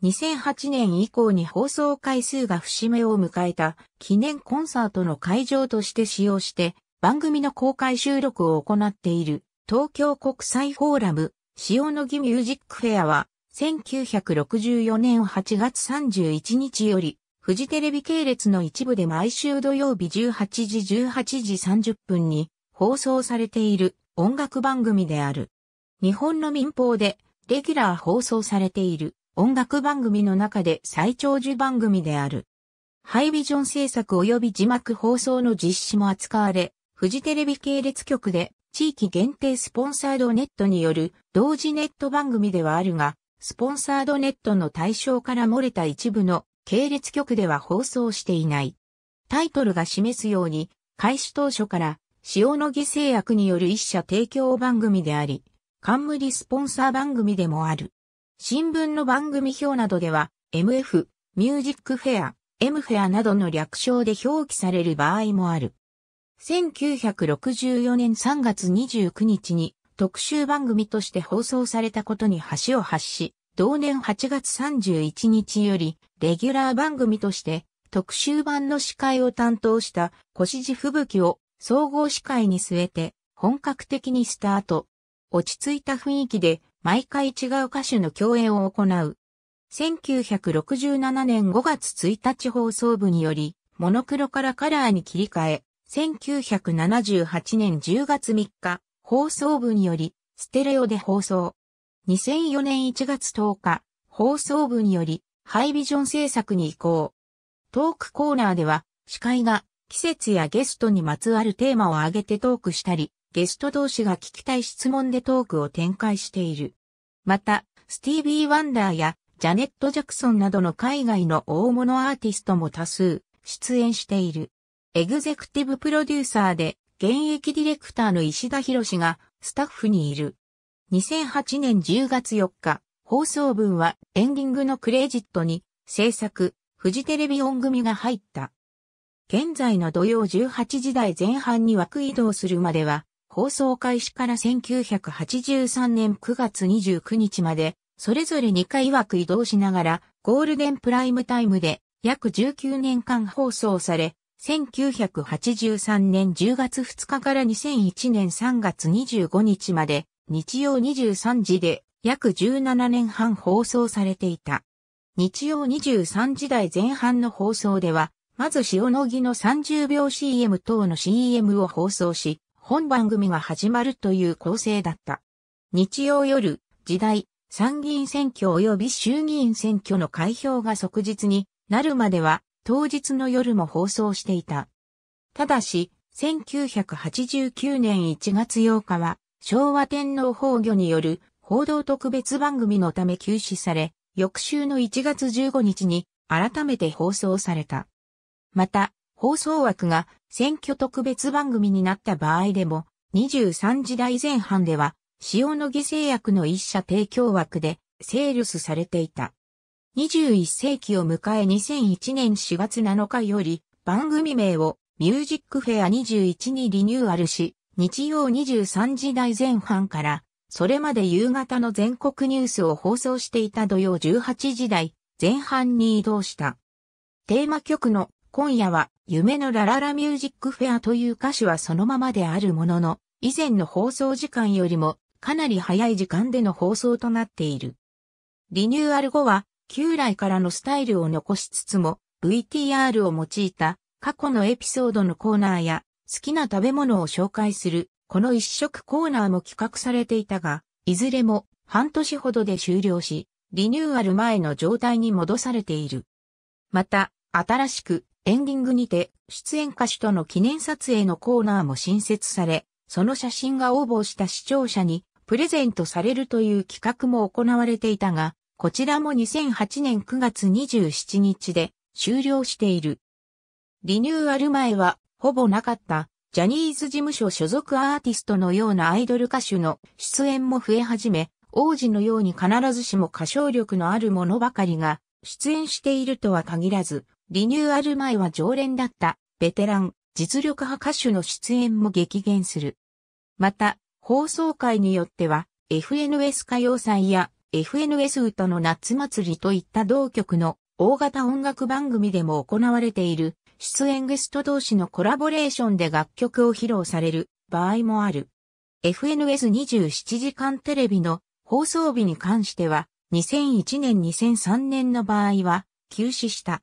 2008年以降に放送回数が節目を迎えた記念コンサートの会場として使用して番組の公開収録を行っている東京国際フォーラム塩野義ミュージックフェアは1964年8月31日よりフジテレビ系列の一部で毎週土曜日18時18時30分に放送されている音楽番組である。日本の民放でレギュラー放送されている音楽番組の中で最長寿番組である。ハイビジョン制作及び字幕放送の実施も扱われ、フジテレビ系列局で地域限定スポンサードネットによる同時ネット番組ではあるが、スポンサードネットの対象から漏れた一部の系列局では放送していない。タイトルが示すように、開始当初から塩野義製薬による一社提供番組であり、冠スポンサー番組でもある。新聞の番組表などでは、MF、ミュージックフェア、M フェアなどの略称で表記される場合もある。1964年3月29日に特集番組として放送されたことに橋を発し、同年8月31日よりレギュラー番組として特集版の司会を担当した小地吹雪を総合司会に据えて本格的にスタート。落ち着いた雰囲気で毎回違う歌手の共演を行う。1967年5月1日放送部により、モノクロからカラーに切り替え、1978年10月3日、放送部により、ステレオで放送。2004年1月10日、放送部により、ハイビジョン制作に移行。トークコーナーでは、司会が季節やゲストにまつわるテーマを挙げてトークしたり、ゲスト同士が聞きたい質問でトークを展開している。また、スティービー・ワンダーやジャネット・ジャクソンなどの海外の大物アーティストも多数出演している。エグゼクティブプロデューサーで現役ディレクターの石田博がスタッフにいる。2008年10月4日、放送分はエンディングのクレジットに制作、フジテレビ音組が入った。現在の土曜18時台前半に枠移動するまでは放送開始から1983年9月29日まで、それぞれ2回枠移動しながら、ゴールデンプライムタイムで約19年間放送され、1983年10月2日から2001年3月25日まで、日曜23時で約17年半放送されていた。日曜23時台前半の放送では、まず塩野義の30秒 CM 等の CM を放送し、本番組が始まるという構成だった。日曜夜、時代、参議院選挙及び衆議院選挙の開票が即日になるまでは当日の夜も放送していた。ただし、1989年1月8日は昭和天皇崩御による報道特別番組のため休止され、翌週の1月15日に改めて放送された。また、放送枠が選挙特別番組になった場合でも、23時代前半では、塩野義製薬の一社提供枠で、セールスされていた。21世紀を迎え2001年4月7日より、番組名をミュージックフェア21にリニューアルし、日曜23時代前半から、それまで夕方の全国ニュースを放送していた土曜18時代前半に移動した。テーマ曲の今夜は夢のラララミュージックフェアという歌詞はそのままであるものの、以前の放送時間よりもかなり早い時間での放送となっている。リニューアル後は旧来からのスタイルを残しつつも VTR を用いた過去のエピソードのコーナーや好きな食べ物を紹介するこの一色コーナーも企画されていたが、いずれも半年ほどで終了し、リニューアル前の状態に戻されている。また、新しくエンディングにて、出演歌手との記念撮影のコーナーも新設され、その写真が応募した視聴者にプレゼントされるという企画も行われていたが、こちらも2008年9月27日で終了している。リニューアル前はほぼなかったジャニーズ事務所所属アーティストのようなアイドル歌手の出演も増え始め、王子のように必ずしも歌唱力のあるものばかりが出演しているとは限らず、リニューアル前は常連だったベテラン、実力派歌手の出演も激減する。また、放送会によっては、FNS 歌謡祭や FNS 歌の夏祭りといった同局の大型音楽番組でも行われている出演ゲスト同士のコラボレーションで楽曲を披露される場合もある。FNS27 時間テレビの放送日に関しては2001年2003年の場合は休止した。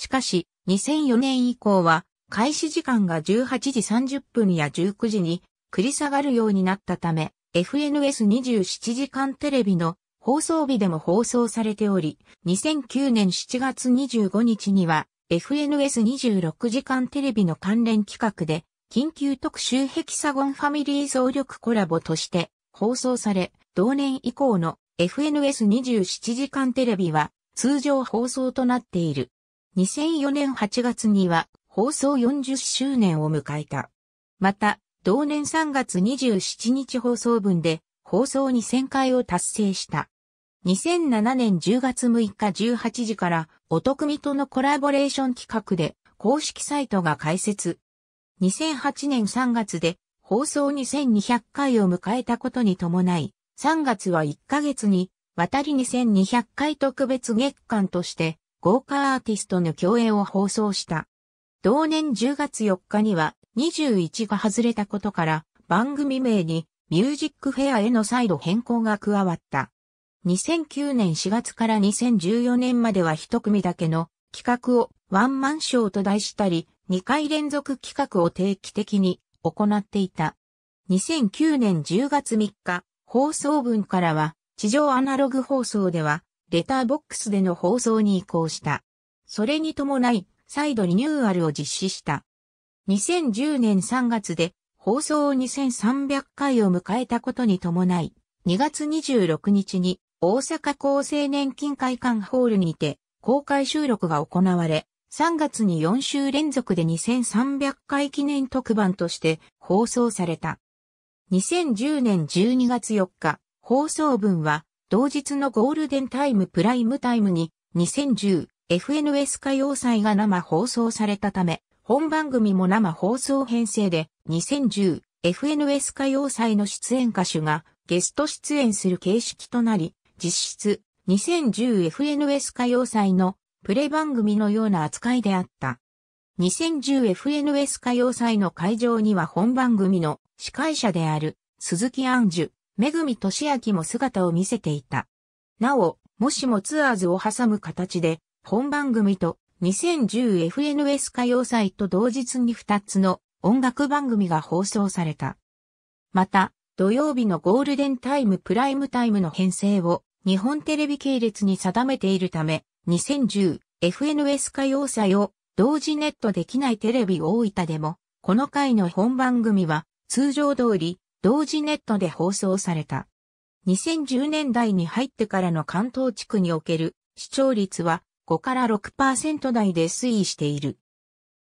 しかし、2004年以降は、開始時間が18時30分や19時に繰り下がるようになったため、FNS27 時間テレビの放送日でも放送されており、2009年7月25日には FNS26 時間テレビの関連企画で、緊急特集ヘキサゴンファミリー総力コラボとして放送され、同年以降の FNS27 時間テレビは通常放送となっている。2004年8月には放送40周年を迎えた。また、同年3月27日放送分で放送2000回を達成した。2007年10月6日18時からおくみとのコラボレーション企画で公式サイトが開設。2008年3月で放送2200回を迎えたことに伴い、3月は1ヶ月にわたり2200回特別月間として豪華アーティストの共演を放送した。同年10月4日には21が外れたことから番組名にミュージックフェアへの再度変更が加わった。2009年4月から2014年までは一組だけの企画をワンマンショーと題したり、2回連続企画を定期的に行っていた。2009年10月3日、放送分からは、地上アナログ放送では、レターボックスでの放送に移行した。それに伴い、再度リニューアルを実施した。2010年3月で放送2300回を迎えたことに伴い、2月26日に大阪厚生年金会館ホールにて公開収録が行われ、3月に4週連続で2300回記念特番として放送された。2010年12月4日、放送分は同日のゴールデンタイムプライムタイムに 2010FNS 歌謡祭が生放送されたため、本番組も生放送編成で 2010FNS 歌謡祭の出演歌手がゲスト出演する形式となり、実質 2010FNS 歌謡祭のプレ番組のような扱いであった。2010FNS 歌謡祭の会場には本番組の司会者である鈴木安樹、めぐみとしあきも姿を見せていた。なお、もしもツアーズを挟む形で、本番組と 2010FNS 歌謡祭と同日に2つの音楽番組が放送された。また、土曜日のゴールデンタイムプライムタイムの編成を日本テレビ系列に定めているため、2010FNS 歌謡祭を同時ネットできないテレビ大分でも、この回の本番組は通常通り同時ネットで放送された。2010年代に入ってからの関東地区における視聴率は5から6%台で推移している。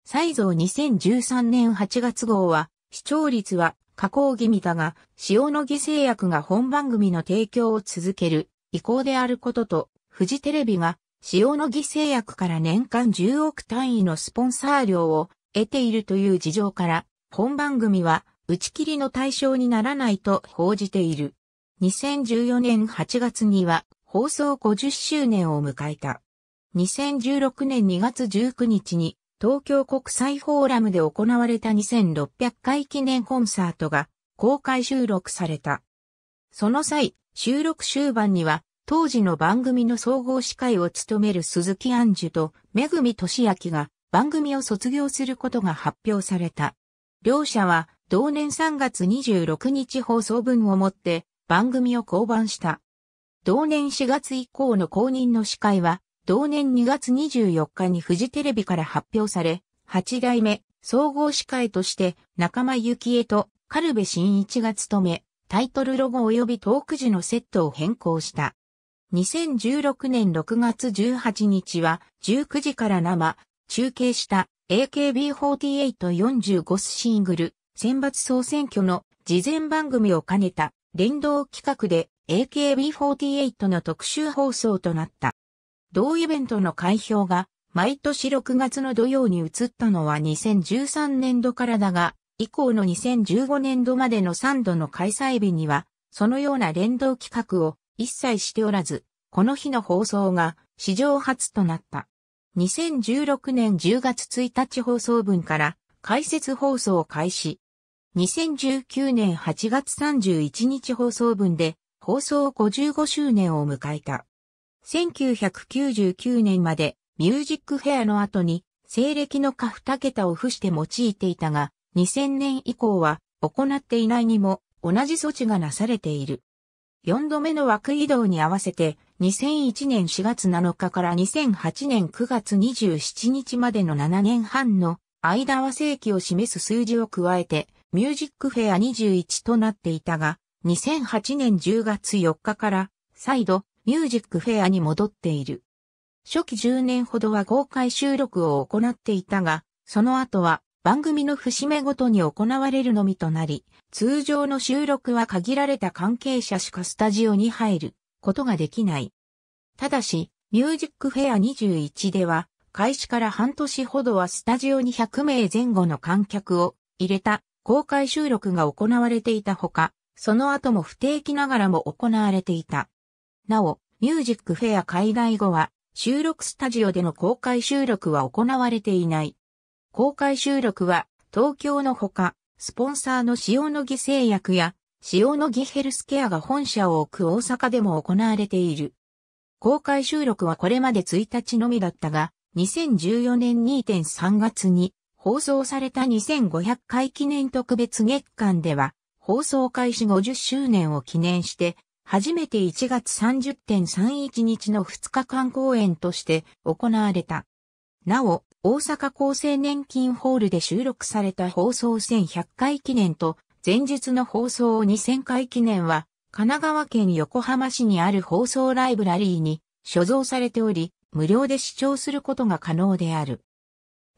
再蔵2013年8月号は視聴率は加工気味だが、塩野義製薬が本番組の提供を続ける意向であることと、フジテレビが塩野義製薬から年間10億単位のスポンサー料を得ているという事情から、本番組は打ち切りの対象にならないと報じている。2014年8月には放送50周年を迎えた。2016年2月19日に東京国際フォーラムで行われた2600回記念コンサートが公開収録された。その際、収録終盤には当時の番組の総合司会を務める鈴木杏樹とめぐみとしあきが番組を卒業することが発表された。両者は同年3月26日放送分をもって番組を降板した。同年4月以降の公認の司会は、同年2月24日にフジテレビから発表され、8代目総合司会として仲間由紀恵と軽部真一が務め、タイトルロゴ及びトーク時のセットを変更した。2016年6月18日は19時から生、中継した AKB4845 シングル選抜総選挙の事前番組を兼ねた連動企画で AKB48 の特集放送となった。同イベントの開票が毎年6月の土曜に移ったのは2013年度からだが、以降の2015年度までの3度の開催日には、そのような連動企画を一切しておらず、この日の放送が史上初となった。2016年10月1日放送分から解説放送を開始、2019年8月31日放送分で放送55周年を迎えた。1999年までミュージックフェアの後に西暦の下2桁を付して用いていたが、2000年以降は行っていないにも同じ措置がなされている。4度目の枠移動に合わせて2001年4月7日から2008年9月27日までの7年半の間和世紀を示す数字を加えてミュージックフェア21となっていたが、2008年10月4日から再度ミュージックフェアに戻っている。初期10年ほどは公開収録を行っていたが、その後は番組の節目ごとに行われるのみとなり、通常の収録は限られた関係者しかスタジオに入ることができない。ただし、ミュージックフェア21では、開始から半年ほどはスタジオに100名前後の観客を入れた公開収録が行われていたほか、その後も不定期ながらも行われていた。なお、ミュージックフェア海外後は、収録スタジオでの公開収録は行われていない。公開収録は、東京のほか、スポンサーの塩野義製薬や、塩野義ヘルスケアが本社を置く大阪でも行われている。公開収録はこれまで1日のみだったが、2014年2.3月に放送された2500回記念特別月間では、放送開始50周年を記念して、初めて1月30.31日の2日間公演として行われた。なお、大阪厚生年金ホールで収録された放送1100回記念と、前日の放送2000回記念は、神奈川県横浜市にある放送ライブラリーに所蔵されており、無料で視聴することが可能である。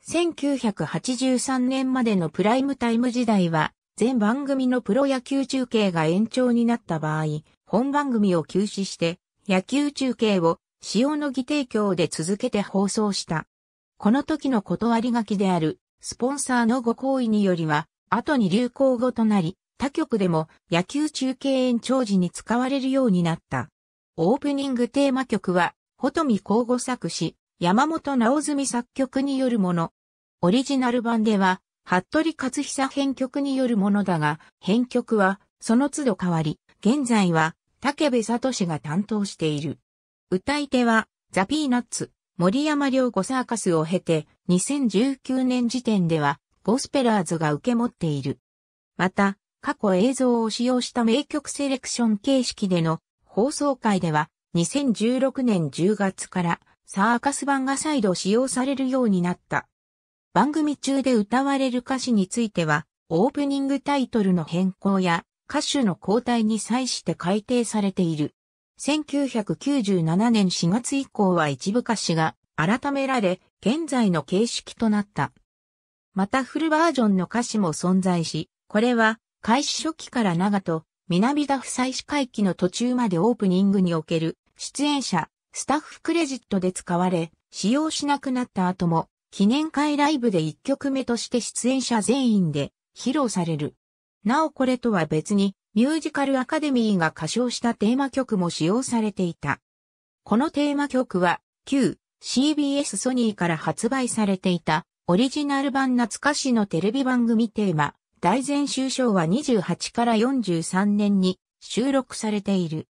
1983年までのプライムタイム時代は、全番組のプロ野球中継が延長になった場合、本番組を休止して、野球中継を塩野義提供で続けて放送した。この時の断り書きである、スポンサーのご行為によりは、後に流行語となり、他局でも野球中継延長時に使われるようになった。オープニングテーマ曲は、ほとみ交互作詞、山本直純作曲によるもの。オリジナル版では、服部克久編曲によるものだが、編曲はその都度変わり、現在は竹部聡が担当している。歌い手は、ザ・ピーナッツ、森山良子サーカスを経て、2019年時点では、ゴスペラーズが受け持っている。また、過去映像を使用した名曲セレクション形式での放送会では、2016年10月からサーカス版が再度使用されるようになった。番組中で歌われる歌詞については、オープニングタイトルの変更や歌手の交代に際して改定されている。1997年4月以降は一部歌詞が改められ、現在の形式となった。またフルバージョンの歌詞も存在し、これは開始初期から長と南田夫妻司会期の途中までオープニングにおける出演者、スタッフクレジットで使われ、使用しなくなった後も、記念会ライブで1曲目として出演者全員で披露される。なおこれとは別に、ミュージカルアカデミーが歌唱したテーマ曲も使用されていた。このテーマ曲は、旧 CBS ソニーから発売されていた、オリジナル版懐かしのテレビ番組テーマ、大前集章は28から43年に収録されている。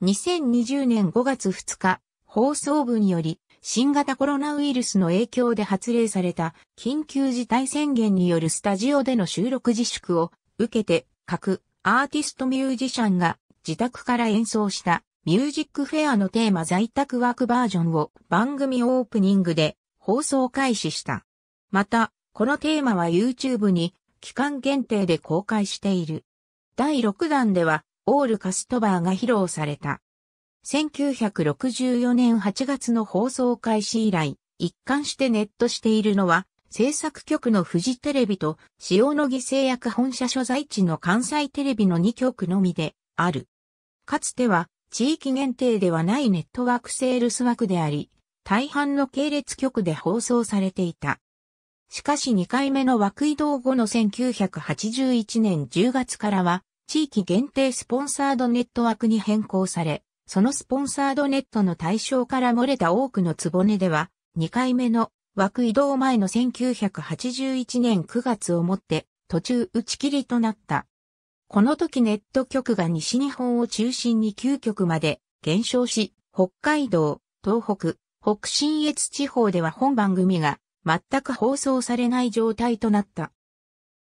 2020年5月2日、放送部により、新型コロナウイルスの影響で発令された緊急事態宣言によるスタジオでの収録自粛を受けて各アーティストミュージシャンが自宅から演奏したミュージックフェアのテーマ在宅ワークバージョンを番組オープニングで放送開始した。また、このテーマは YouTube に期間限定で公開している。第6弾ではオールカストバーが披露された。1964年8月の放送開始以来、一貫してネットしているのは、制作局のフジテレビと塩野義製薬本社所在地の関西テレビの2局のみである。かつては地域限定ではないネットワークセールス枠であり、大半の系列局で放送されていた。しかし2回目の枠移動後の1981年10月からは地域限定スポンサードネット枠に変更され、そのスポンサードネットの対象から漏れた多くのつぼ根では、2回目の枠移動前の1981年9月をもって途中打ち切りとなった。この時ネット局が西日本を中心に9局まで減少し、北海道、東北、北新越地方では本番組が全く放送されない状態となった。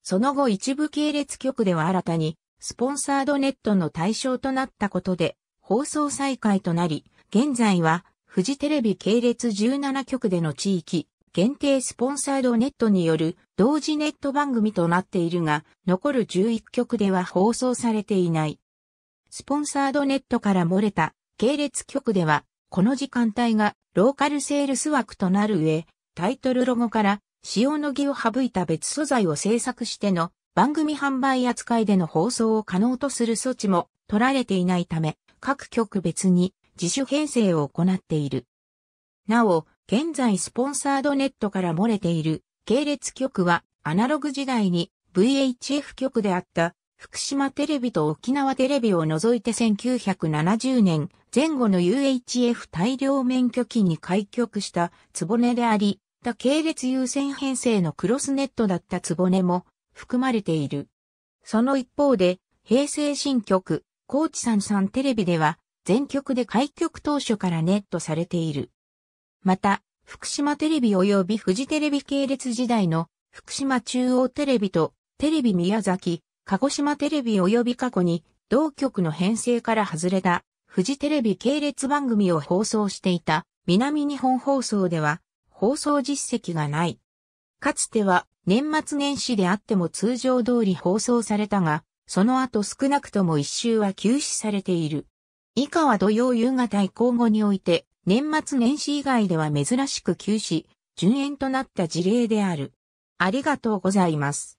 その後一部系列局では新たにスポンサードネットの対象となったことで、放送再開となり、現在は、フジテレビ系列17局での地域、限定スポンサードネットによる同時ネット番組となっているが、残る11局では放送されていない。スポンサードネットから漏れた系列局では、この時間帯がローカルセールス枠となる上、タイトルロゴから、塩の儀を省いた別素材を制作しての番組販売扱いでの放送を可能とする措置も取られていないため、各局別に自主編成を行っている。なお、現在スポンサードネットから漏れている系列局はアナログ時代に VHF 局であった福島テレビと沖縄テレビを除いて1970年前後の UHF 大量免許機に開局したつぼねであり、他系列優先編成のクロスネットだったつぼねも含まれている。その一方で、平成新曲、高知さんテレビでは、全曲で開局当初からネットされている。また、福島テレビ及びフジテレビ系列時代の福島中央テレビとテレビ宮崎、鹿児島テレビ及び過去に同局の編成から外れたフジテレビ系列番組を放送していた南日本放送では放送実績がない。かつては年末年始であっても通常通り放送されたが、その後少なくとも一周は休止されている。以下は土曜夕方以降後において、年末年始以外では珍しく休止、順延となった事例である。ありがとうございます。